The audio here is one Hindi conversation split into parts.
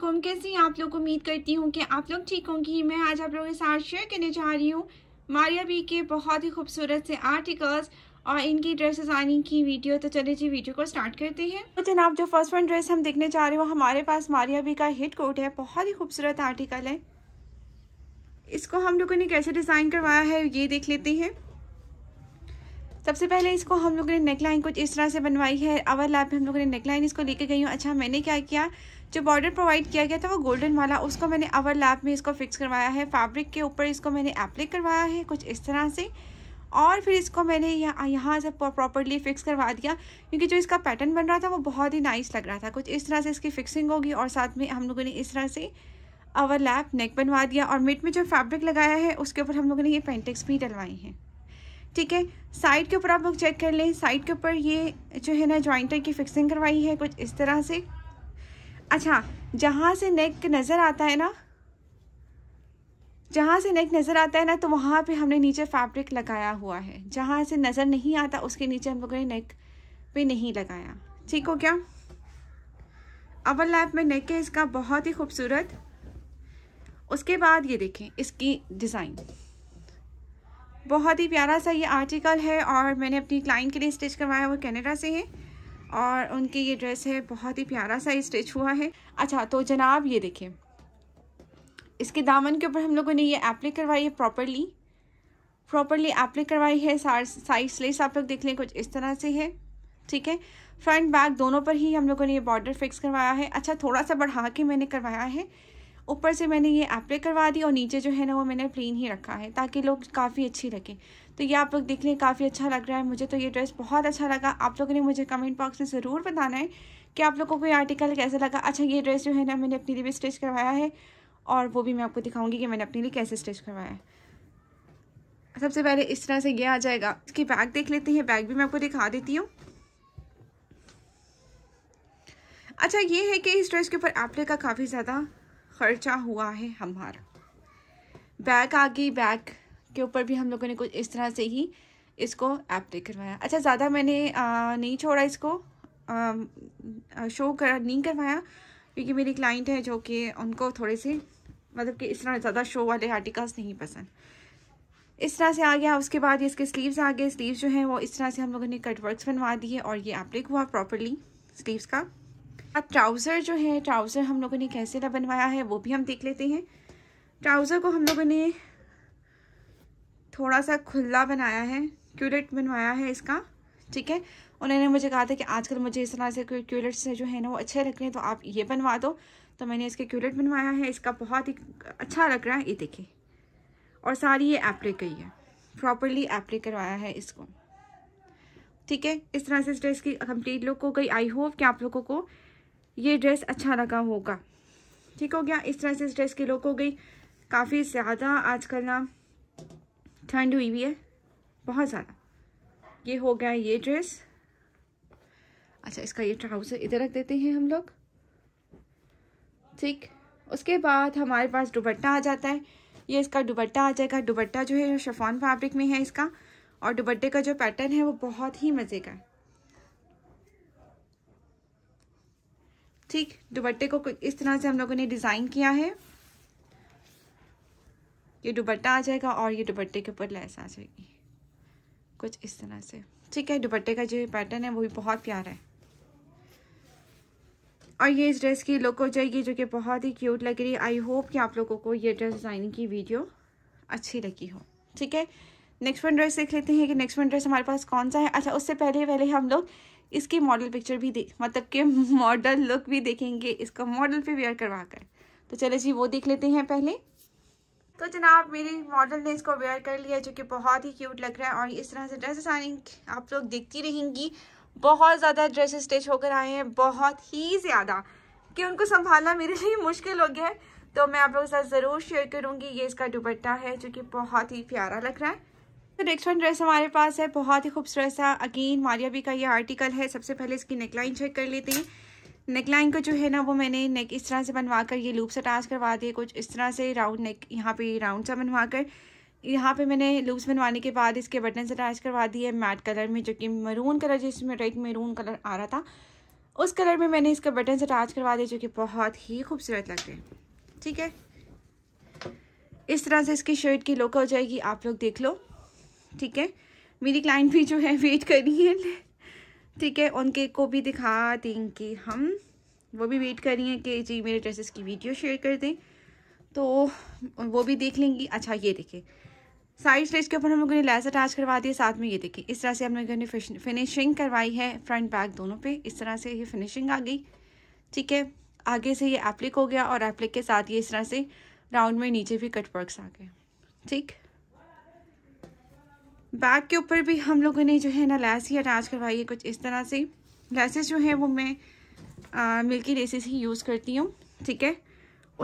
कौन कैसे हैं आप लोग को उम्मीद करती हूँ कि आप लोग ठीक होंगी मैं आज आप लोगों के साथ शेयर करने जा रही हूँ मारिया बी के बहुत ही खूबसूरत से आर्टिकल्स और इनकी ड्रेसेस आने की वीडियो तो चले जी वीडियो को स्टार्ट करते हैं तो जनाब जो फर्स्ट वन ड्रेस हम देखने जा रहे हो हमारे पास मारिया बी का हिट कोट है बहुत ही खूबसूरत आर्टिकल है इसको हम लोगों ने कैसे डिज़ाइन करवाया है ये देख लेते हैं सबसे पहले इसको हम लोगों ने नेकलाइन कुछ इस तरह से बनवाई है अवर लैब में हम लोगों ने नेकलाइन इसको लेके गई हूँ अच्छा मैंने क्या किया जो बॉर्डर प्रोवाइड किया गया था वो गोल्डन वाला उसको मैंने अवर लैप में इसको फिक्स करवाया है फैब्रिक के ऊपर इसको मैंने अप्लाई करवाया है कुछ इस तरह से और फिर इसको मैंने यहाँ यहाँ से प्रॉपरली फिक्स करवा दिया क्योंकि जो इसका पैटर्न बन रहा था वो बहुत ही नाइस लग रहा था कुछ इस तरह से इसकी फिक्सिंग होगी और साथ में हम लोगों ने इस तरह से अवर लैप नेक बनवा दिया और मिट में जो फैब्रिक लगाया है उसके ऊपर हम लोगों ने ये पेंटिक्स भी डलवाई हैं ठीक है साइड के ऊपर आप लोग चेक कर लें साइड के ऊपर ये जो है ना जॉइंटर की फिक्सिंग करवाई है कुछ इस तरह से अच्छा जहाँ से नेक नज़र आता है ना जहाँ से नेक नज़र आता है ना तो वहाँ पे हमने नीचे फैब्रिक लगाया हुआ है जहाँ से नज़र नहीं आता उसके नीचे हम लोगों ने नेक पे नहीं लगाया ठीक हो क्या अवर लैप में नेक है इसका बहुत ही खूबसूरत उसके बाद ये देखें इसकी डिज़ाइन बहुत ही प्यारा सा ये आर्टिकल है और मैंने अपनी क्लाइंट के लिए स्टिच करवाया वो कैनेडा से है और उनकी ये ड्रेस है बहुत ही प्यारा सा स्टिच हुआ है अच्छा तो जनाब ये देखें इसके दामन के ऊपर हम लोगों ने ये अप्लाई करवाई है प्रॉपरली प्रॉपरली अप्लाई करवाई है साइड स्लेस आप लोग देख लें कुछ इस तरह से है ठीक है फ्रंट बैक दोनों पर ही हम लोगों ने ये बॉर्डर फिक्स करवाया है अच्छा थोड़ा सा बढ़ा के मैंने करवाया है ऊपर से मैंने ये एप्ले करवा दी और नीचे जो है ना वो मैंने प्लेन ही रखा है ताकि लोग काफ़ी अच्छी लगे तो ये आप लोग देखने काफ़ी अच्छा लग रहा है मुझे तो ये ड्रेस बहुत अच्छा लगा आप लोगों ने मुझे कमेंट बॉक्स में ज़रूर बताना है कि आप लोगों को ये आर्टिकल कैसा लगा अच्छा ये ड्रेस जो है ना मैंने अपने लिए भी स्टिच करवाया है और वो भी मैं आपको दिखाऊंगी कि मैंने अपने लिए कैसे स्टिच करवाया है सबसे पहले इस तरह से ये आ जाएगा इसकी बैग देख लेते हैं बैग भी मैं आपको दिखा देती हूँ अच्छा ये है कि इस ड्रेस के ऊपर एप्ले का काफ़ी ज़्यादा ख़र्चा हुआ है हमारा बैग आ गई बैग के ऊपर भी हम लोगों ने कुछ इस तरह से ही इसको एप्ले करवाया अच्छा ज़्यादा मैंने आ, नहीं छोड़ा इसको आ, शो कर नहीं करवाया क्योंकि मेरी क्लाइंट है जो कि उनको थोड़े से मतलब कि इस तरह ज़्यादा शो वाले आर्टिकल्स नहीं पसंद इस तरह से आ गया उसके बाद ये इसके स्लीव्स आ गए स्लीव्स जो हैं वो इस तरह से हम लोगों ने कट वर्क्स बनवा दिए और ये एप्लिक हुआ प्रॉपरली स्लीव्स का अब ट्राउज़र जो है ट्राउज़र हम लोगों ने कैसे ना बनवाया है वो भी हम देख लेते हैं ट्राउज़र को हम लोगों ने थोड़ा सा खुला बनाया है क्यूलेट बनवाया है इसका ठीक है उन्होंने मुझे कहा था कि आजकल मुझे इस तरह से क्यूलेट्स जो है ना वो अच्छे लग रहे हैं तो आप ये बनवा दो तो मैंने इसके क्यूलेट बनवाया है इसका बहुत ही अच्छा लग रहा है ये देखिए और सारी ये एप्लिक गई है प्रॉपरली एप्लिक करवाया है इसको ठीक है इस तरह से ड्रेस की कंप्लीट लुक हो गई आई होप कि आप लोगों को ये ड्रेस अच्छा लगा होगा ठीक हो गया इस तरह से इस ड्रेस की लुक हो गई काफ़ी ज़्यादा आजकल ना ठंड हुई हुई है बहुत ज़्यादा ये हो गया ये ड्रेस अच्छा इसका ये ट्राउज़र इधर रख देते हैं हम लोग ठीक उसके बाद हमारे पास दुबट्टा आ जाता है ये इसका दुबट्टा आ जाएगा दुबट्टा जो है शफान फैब्रिक में है इसका और दुबट्टे का जो पैटर्न है वो बहुत ही मज़े का है ठीक दुबट्टे को इस तरह से हम लोगों ने डिज़ाइन किया है ये दुबट्टा आ जाएगा और ये दुबट्टे के ऊपर लैस आ जाएगी कुछ इस तरह से ठीक है दुपट्टे का जो पैटर्न है वो भी बहुत प्यारा है और ये इस ड्रेस की लुक हो जाएगी जो कि बहुत ही क्यूट लग रही है आई होप कि आप लोगों को ये ड्रेस डिज़ाइनिंग की वीडियो अच्छी लगी हो ठीक है नेक्स्ट वन ड्रेस देख लेते हैं कि नेक्स्ट वन ड्रेस हमारे पास कौन सा है अच्छा उससे पहले पहले हम लोग इसकी मॉडल पिक्चर भी देख मतलब के मॉडल लुक भी देखेंगे इसका मॉडल पे वेयर करवा कर तो चले जी वो देख लेते हैं पहले तो जनाब मेरी मॉडल ने इसको वेयर कर लिया जो कि बहुत ही क्यूट लग रहा है और इस तरह से ड्रेसेस आने आप लोग देखती रहेंगी बहुत ज़्यादा ड्रेसेस स्टिच होकर आए हैं बहुत ही ज़्यादा कि उनको संभालना मेरे लिए मुश्किल हो गया है तो मैं आप लोगों के साथ ज़रूर शेयर करूँगी ये इसका दुपट्टा है जो कि बहुत ही प्यारा लग रहा है तो नेक्स्ट वन ड्रेस हमारे पास है बहुत ही खूबसूरत सा अगेन मारिया बी का ये आर्टिकल है सबसे पहले इसकी नेकलाइन चेक कर लेते हैं नेकलाइन को जो है ना वो मैंने नेक इस तरह से बनवा कर ये लूप से अटैच करवा दिए कुछ इस तरह से राउंड नेक यहाँ पे राउंड सा बनवा कर यहाँ पे मैंने लूप्स बनवाने के बाद इसके बटन से अटैच करवा दिए मैट कलर में जो कि मरून कलर जिसमें रेड मरून कलर आ रहा था उस कलर में मैंने इसका बटन से अटैच करवा दिए जो कि बहुत ही खूबसूरत लग रहे ठीक है इस तरह से इसकी शर्ट की लुक हो जाएगी आप लोग देख लो ठीक है मेरी क्लाइंट भी जो है वेट कर रही है ठीक है उनके को भी दिखा देंगे हम वो भी वेट कर रही हैं कि जी मेरे ड्रेसेस की वीडियो शेयर कर दें तो वो भी देख लेंगी अच्छा ये देखें साइड स्टेज के ऊपर हम लोगों ने लेस अटैच करवा दिए साथ में ये देखें इस तरह से हम लोगों ने फिनिशिंग करवाई है फ्रंट बैक दोनों पे इस तरह से ये फिनिशिंग आ गई ठीक है आगे से ये एप्लिक हो गया और एप्लिक के साथ ये इस तरह से राउंड में नीचे भी कट वर्कस आ गए ठीक बैक के ऊपर भी हम लोगों ने जो है ना लैस ही अटैच करवाई है कुछ इस तरह से लैसेस जो हैं वो मैं मिल्की लेसेस ही यूज़ करती हूँ ठीक है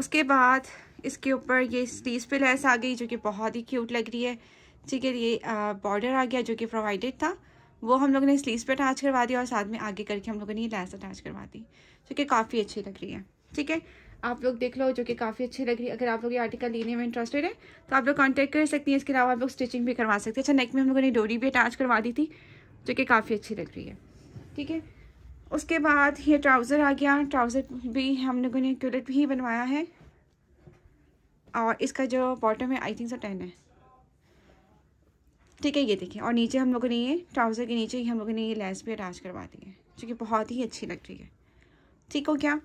उसके बाद इसके ऊपर ये स्लीव पे लैस आ गई जो कि बहुत ही क्यूट लग रही है ठीक है ये बॉर्डर आ गया जो कि प्रोवाइडेड था वो हम लोगों ने स्लीव पे अटैच करवा दिया और साथ में आगे करके हम लोगों ने ये लैस अटैच करवा दी जो कि काफ़ी अच्छी लग रही है ठीक है आप लोग देख लो जो कि काफ़ी अच्छी लग रही है अगर आप लोग ये आर्टिकल लेने में इंटरेस्टेड है तो आप लोग कॉन्टैक्ट कर सकती हैं इसके अलावा आप लोग स्टिचिंग भी करवा सकते हैं अच्छा नेक में हम लोगों ने डोरी भी अटैच करवा दी थी जो कि काफ़ी अच्छी लग रही है ठीक है उसके बाद ये ट्राउज़र आ गया ट्राउज़र भी हम लोगों ने क्यूलेट भी बनवाया है और इसका जो बॉटम है आई थिंक सो टेन है ठीक है ये देखिए और नीचे हम लोगों ने ये ट्राउज़र के नीचे ही हम लोगों ने ये लेस भी अटैच करवा दी है जो कि बहुत ही अच्छी लग रही है ठीक हो क्या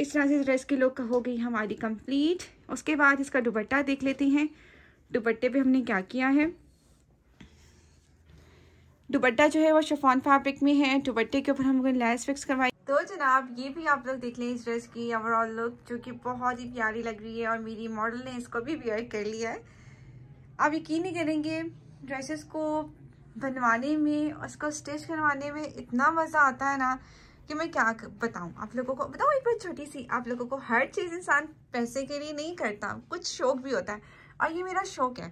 इस तरह से ड्रेस की लुक हो गई हमारी कंप्लीट उसके बाद इसका दुपट्टा देख लेते हैं दुपट्टे पे हमने क्या किया है दुपट्टा जो है वो शफॉन फैब्रिक में है दुपट्टे के ऊपर हमने लेस फिक्स करवाई तो जनाब ये भी आप लोग देख लें इस ड्रेस की ओवरऑल लुक जो कि बहुत ही प्यारी लग रही है और मेरी मॉडल ने इसको भी वेयर कर लिया है आप यकीन नहीं करेंगे ड्रेसेस को बनवाने में उसको स्टिच करवाने में इतना मज़ा आता है ना कि मैं क्या बताऊं आप लोगों को बताओ एक बार छोटी सी आप लोगों को हर चीज़ इंसान पैसे के लिए नहीं करता कुछ शौक भी होता है और ये मेरा शौक है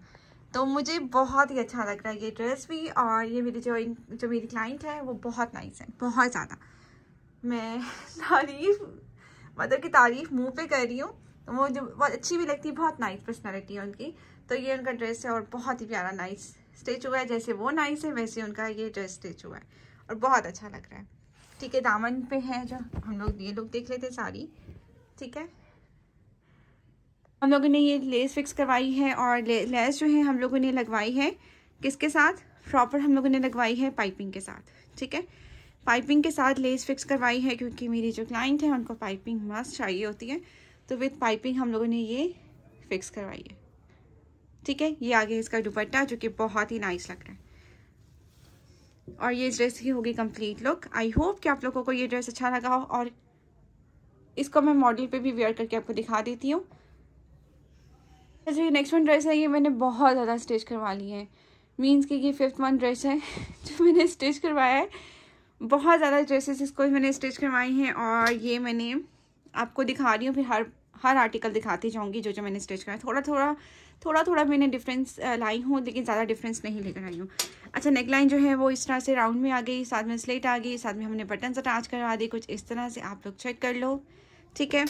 तो मुझे बहुत ही अच्छा लग रहा है ये ड्रेस भी और ये मेरी जो जो मेरी क्लाइंट है वो बहुत नाइस है बहुत ज़्यादा मैं तारीफ मदर मतलब की तारीफ मुँह पे कर रही हूँ तो वो जो बहुत अच्छी भी लगती है बहुत नाइस पर्सनैलिटी है उनकी तो ये उनका ड्रेस है और बहुत ही प्यारा नाइस स्टिच हुआ है जैसे वो नाइस है वैसे उनका ये ड्रेस स्टिच हुआ है और बहुत अच्छा लग रहा है ठीक है दामन पे है जो हम लोग ये लोग देख लेते सारी ठीक है हम लोगों ने ये लेस फिक्स करवाई है और ले, लेस जो है हम लोगों ने लगवाई है किसके साथ प्रॉपर हम लोगों ने लगवाई है पाइपिंग के साथ ठीक है पाइपिंग के साथ लेस फिक्स करवाई है क्योंकि मेरी जो क्लाइंट है उनको पाइपिंग मस्त चाहिए होती है तो विथ पाइपिंग हम लोगों ने ये फिक्स करवाई है ठीक है ये आगे इसका दुपट्टा जो कि बहुत ही नाइस लग रहा है और ये ड्रेस की होगी कंप्लीट लुक आई होप कि आप लोगों को ये ड्रेस अच्छा लगा हो और इसको मैं मॉडल पे भी वेयर करके आपको दिखा देती हूँ जो अच्छा, ये नेक्स्ट वन ड्रेस है ये मैंने बहुत ज़्यादा स्टिच करवा ली है मीन्स कि ये फिफ्थ वन ड्रेस है जो मैंने स्टिच करवाया है बहुत ज़्यादा ड्रेसेस इसको मैंने स्टिच करवाई हैं और ये मैंने आपको दिखा रही हूँ फिर हर हर आर्टिकल दिखाती जाऊँगी जो जो मैंने स्टिच करवाया थोड़ा थोड़ा थोड़ा थोड़ा मैंने डिफरेंस लाई हूँ लेकिन ज़्यादा डिफरेंस नहीं लेकर आई हूँ अच्छा नेक लाइन जो है वो इस तरह से राउंड में आ गई साथ में स्लेट आ गई साथ में हमने बटन अटैच करवा दी कुछ इस तरह से आप लोग चेक कर लो ठीक है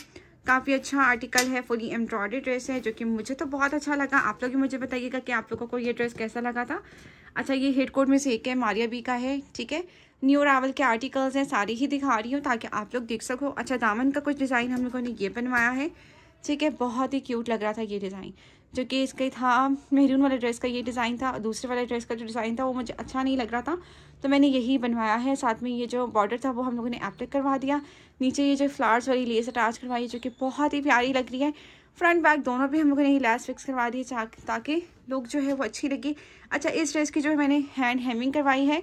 काफ़ी अच्छा आर्टिकल है फुली एम्ब्रॉयडरी ड्रेस है जो कि मुझे तो बहुत अच्छा लगा आप लोग भी मुझे बताइएगा कि आप लोगों को ये ड्रेस कैसा लगा था अच्छा ये हेड में से एक है मारिया बी का है ठीक है न्यू रावल के आर्टिकल्स हैं सारे ही दिखा रही हूँ ताकि आप लोग देख सको अच्छा दामन का कुछ डिज़ाइन हम लोगों ने ये बनवाया है ठीक है बहुत ही क्यूट लग रहा था ये डिज़ाइन जो कि इसका था मेहरून वाले ड्रेस का ये डिज़ाइन था दूसरे वाले ड्रेस का जो डिज़ाइन था वो मुझे अच्छा नहीं लग रहा था तो मैंने यही बनवाया है साथ में ये जो बॉर्डर था वो हम लोगों ने एप्लिक करवा दिया नीचे ये जो फ्लावर्स वाली लेस अटैच करवाई जो कि बहुत ही प्यारी लग रही है फ्रंट बैक दोनों पे हम लोगों ने ये लैस फिक्स करवा दी ताकि लुक जो है वो अच्छी लगी अच्छा इस ड्रेस की जो है मैंने हैंड हेमिंग करवाई है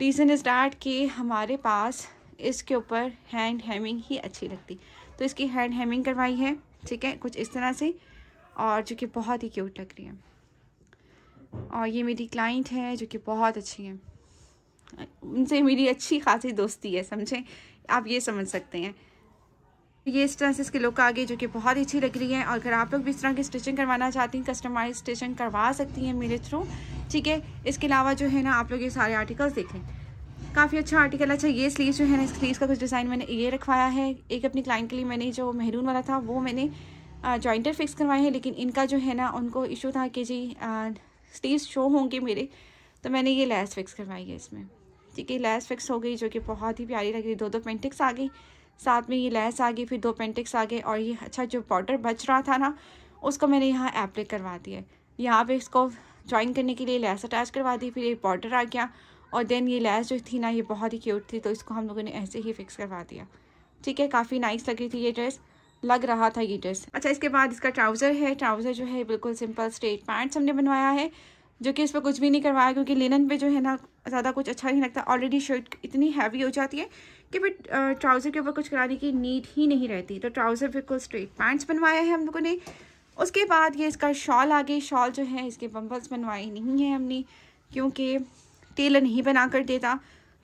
रीज़न इज़ डैट कि हमारे पास इसके ऊपर हैंड हेमिंग ही अच्छी लगती तो इसकी हैंड हेमिंग करवाई है ठीक है कुछ इस तरह से और जो कि बहुत ही क्यूट लग रही है और ये मेरी क्लाइंट है जो कि बहुत अच्छी है उनसे मेरी अच्छी खासी दोस्ती है समझें आप ये समझ सकते हैं ये इस तरह से इसके लुक आ गए जो कि बहुत ही अच्छी लग रही है और अगर आप लोग भी इस तरह की स्टिचिंग करवाना चाहती हैं कस्टमाइज स्टिचिंग करवा सकती हैं मेरे थ्रू ठीक है इसके अलावा जो है ना आप लोग ये सारे आर्टिकल्स देखें काफ़ी अच्छा आर्टिकल अच्छा ये स्लीव जो है ना स्लीव का कुछ डिज़ाइन मैंने ये रखवाया है एक अपनी क्लाइंट के लिए मैंने जो मेहरून वाला था वो मैंने जॉइंटर फिक्स करवाए हैं लेकिन इनका जो है ना उनको इशू था कि जी स्लीव शो होंगे मेरे तो मैंने ये लैस फिक्स करवाई है इसमें ठीक है लैस फिक्स हो गई जो कि बहुत ही प्यारी लग रही दो दो पेंटिक्स आ गई साथ में ये लैस आ गई फिर दो पेंटिक्स आ गए और ये अच्छा जो बॉर्डर बच रहा था ना उसको मैंने यहाँ एप्लिक करवा दिया यहाँ पे इसको ज्वाइन करने के लिए लैस अटैच करवा दी फिर ये बॉर्डर आ गया और देन ये लैस जो थी ना ये बहुत ही क्यूट थी तो इसको हम लोगों ने ऐसे ही फिक्स करवा दिया ठीक है काफ़ी नाइस लग रही थी ये ड्रेस लग रहा था ये ड्रेस अच्छा इसके बाद इसका ट्राउज़र है ट्राउज़र जो है बिल्कुल सिंपल स्ट्रेट पैंट्स हमने बनवाया है जो कि इस पर कुछ भी नहीं करवाया क्योंकि लिनन पे जो है ना ज़्यादा कुछ अच्छा नहीं लगता ऑलरेडी शर्ट इतनी हैवी हो जाती है कि फिर ट्राउज़र के ऊपर कुछ कराने की नीड ही नहीं रहती तो ट्राउज़र बिल्कुल स्ट्रेट पैंट्स बनवाया है हम लोगों ने उसके बाद ये इसका शॉल आ गई शॉल जो है इसके बम्बल्स बनवाए नहीं है हमने क्योंकि तेल नहीं बना कर देता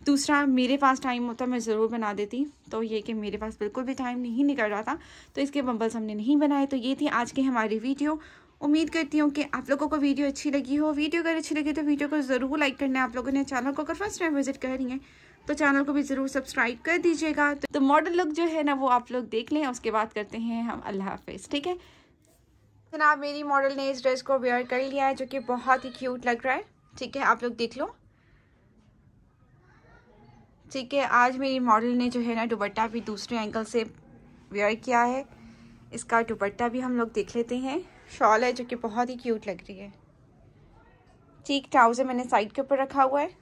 दूसरा मेरे पास टाइम होता मैं ज़रूर बना देती तो ये कि मेरे पास बिल्कुल भी टाइम नहीं निकल रहा था तो इसके बम्बल्स हमने नहीं बनाए तो ये थी आज की हमारी वीडियो उम्मीद करती हूँ कि आप लोगों को वीडियो अच्छी लगी हो वीडियो अगर अच्छी लगी तो वीडियो को ज़रूर लाइक करना है आप लोगों ने चैनल को अगर फर्स्ट टाइम विजिट कर रही हैं तो चैनल को भी ज़रूर सब्सक्राइब कर दीजिएगा तो मॉडल लुक जो है ना वो आप लोग देख लें उसके बाद करते हैं हम अल्लाह हाफिज़ ठीक है जनाब मेरी मॉडल ने इस ड्रेस को वेयर कर लिया है जो कि बहुत ही क्यूट लग रहा है ठीक है आप लोग देख लो ठीक है आज मेरी मॉडल ने जो है ना दुपट्टा भी दूसरे एंगल से वेयर किया है इसका दुपट्टा भी हम लोग देख लेते हैं शॉल है जो कि बहुत ही क्यूट लग रही है ठीक ट्राउज़र मैंने साइड के ऊपर रखा हुआ है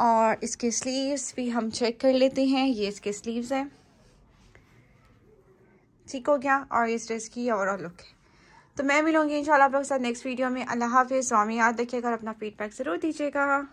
और इसके स्लीव्स भी हम चेक कर लेते हैं ये इसके स्लीव्स हैं ठीक हो गया और इस ड्रेस की ओवरऑल लुक है तो मैं मिलूंगी इंशाल्लाह आप लोग साथ नेक्स्ट वीडियो में अल्लाह हाफिज़ स्वामी याद रखिएगा और अपना फीडबैक ज़रूर दीजिएगा